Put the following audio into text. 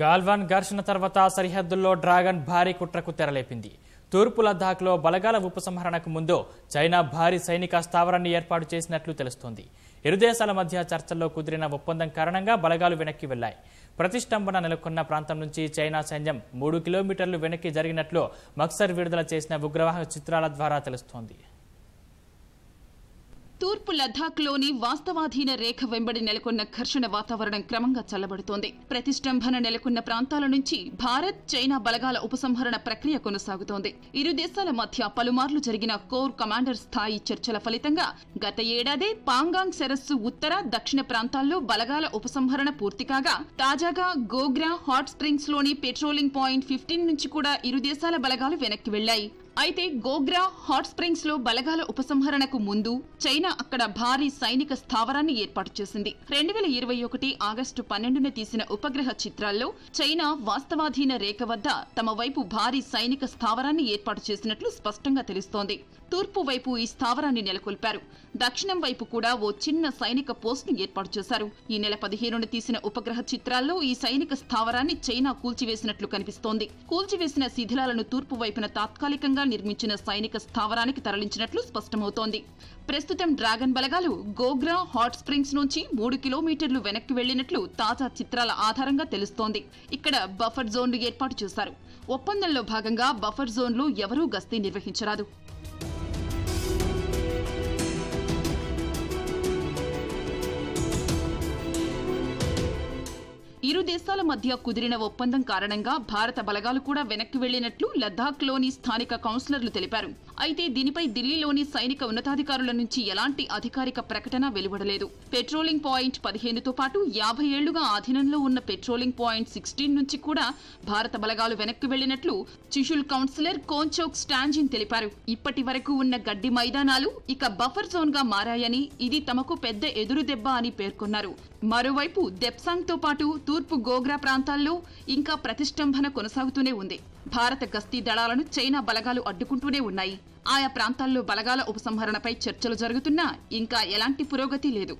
గాల్వాన్ ఘర్షణ తర్వాత సరిహద్దుల్లో డ్రాగన్ భారీ కుట్రకు తెరలేపింది తూర్పు లద్దాఖ్లో బలగాల ఉపసంహరణకు ముందు చైనా భారీ సైనిక స్థావరాన్ని ఏర్పాటు చేసినట్లు తెలుస్తోంది ఇరు దేశాల మధ్య చర్చల్లో కుదిరిన ఒప్పందం కారణంగా బలగాలు వెనక్కి వెళ్లాయి ప్రతిష్టంభన నెలకొన్న ప్రాంతం నుంచి చైనా సైన్యం మూడు కిలోమీటర్లు వెనక్కి జరిగినట్లు మక్సర్ విడుదల చేసిన ఉగ్రవాహ చిత్రాల ద్వారా తెలుస్తోంది తూర్పు లద్దాఖ్లోని వాస్తవాధీన రేఖ వెంబడి నెలకొన్న ఘర్షణ వాతావరణం క్రమంగా చల్లబడుతోంది ప్రతిష్టంభన నెలకొన్న ప్రాంతాల నుంచి భారత్ చైనా బలగాల ఉపసంహరణ ప్రక్రియ కొనసాగుతోంది ఇరు దేశాల మధ్య పలుమార్లు జరిగిన కోర్ కమాండర్ స్థాయి చర్చల ఫలితంగా గత ఏడాదే పాంగాంగ్ సరస్సు ఉత్తర దక్షిణ ప్రాంతాల్లో బలగాల ఉపసంహరణ పూర్తి కాగా తాజాగా గోగ్రా హాట్ స్ప్రింగ్స్ లోని పెట్రోలింగ్ పాయింట్ ఫిఫ్టీన్ నుంచి కూడా ఇరు దేశాల బలగాలు వెనక్కి వెళ్లాయి అయితే గోగ్రా హాట్ స్ప్రింగ్స్ లో బలగాల ఉపసంహరణకు ముందు చైనా అక్కడ భారీ సైనిక స్థావరాన్ని ఏర్పాటు చేసింది రెండు వేల ఇరవై ఒకటి ఆగస్టు పన్నెండున తీసిన ఉపగ్రహ చిత్రాల్లో చైనా వాస్తవాధీన రేఖ వద్ద తమ వైపు భారీ సైనిక స్థావరాన్ని ఏర్పాటు చేసినట్లు స్పష్టంగా తెలుస్తోంది తూర్పు వైపు ఈ స్థావరాన్ని నెలకొల్పారు దక్షిణం వైపు కూడా ఓ చిన్న సైనిక పోస్టును ఏర్పాటు చేశారు ఈ నెల పదిహేనున తీసిన ఉపగ్రహ చిత్రాల్లో ఈ సైనిక స్థావరాన్ని చైనా కూల్చివేసినట్లు కనిపిస్తోంది కూల్చివేసిన శిథిలాలను తూర్పు వైపున తాత్కాలికంగా నిర్మించిన సైనిక స్థావరానికి తరలించినట్లు స్పష్టమవుతోంది ప్రస్తుతం డ్రాగన్ బలగాలు గోగ్రా హాట్ స్ప్రింగ్స్ నుంచి మూడు కిలోమీటర్లు వెనక్కి వెళ్లినట్లు తాజా చిత్రాల ఆధారంగా తెలుస్తోంది ఇక్కడ బఫర్ జోన్లు ఏర్పాటు చేశారు ఒప్పందంలో భాగంగా బఫర్ జోన్లు ఎవరూ గస్తీ నిర్వహించరాదు ఇరు దేశాల మధ్య కుదిరిన ఒప్పందం కారణంగా భారత బలగాలు కూడా వెనక్కి వెళ్లినట్లు లద్దాఖ్లోని స్థానిక కౌన్సిలర్లు తెలిపారు అయితే దీనిపై ఢిల్లీలోని సైనిక ఉన్నతాధికారుల నుంచి ఎలాంటి అధికారిక ప్రకటన వెలువడలేదు పెట్రోలింగ్ పాయింట్ పదిహేనుతో పాటు యాభై ఏళ్లుగా ఆధీనంలో ఉన్న పెట్రోలింగ్ పాయింట్ సిక్స్టీన్ నుంచి కూడా భారత బలగాలు వెనక్కి వెళ్లినట్లు చిషుల్ కౌన్సిలర్ కోన్చోక్ స్టాంజిన్ తెలిపారు ఇప్పటి వరకు ఉన్న గడ్డి మైదానాలు ఇక బఫర్ జోన్ గా మారాయని ఇది తమకు పెద్ద ఎదురు దెబ్బ అని పేర్కొన్నారు మరోవైపు దెప్సాంగ్ తో పాటు తూర్పు గోగ్రా ప్రాంతాల్లో ఇంకా ప్రతిష్టంభన కొనసాగుతూనే ఉంది భారత గస్తీ దళాలను చైనా బలగాలు అడ్డుకుంటూనే ఉన్నాయి ఆయా ప్రాంతాల్లో బలగాల ఉపసంహరణపై చర్చలు జరుగుతున్నా ఇంకా ఎలాంటి పురోగతి లేదు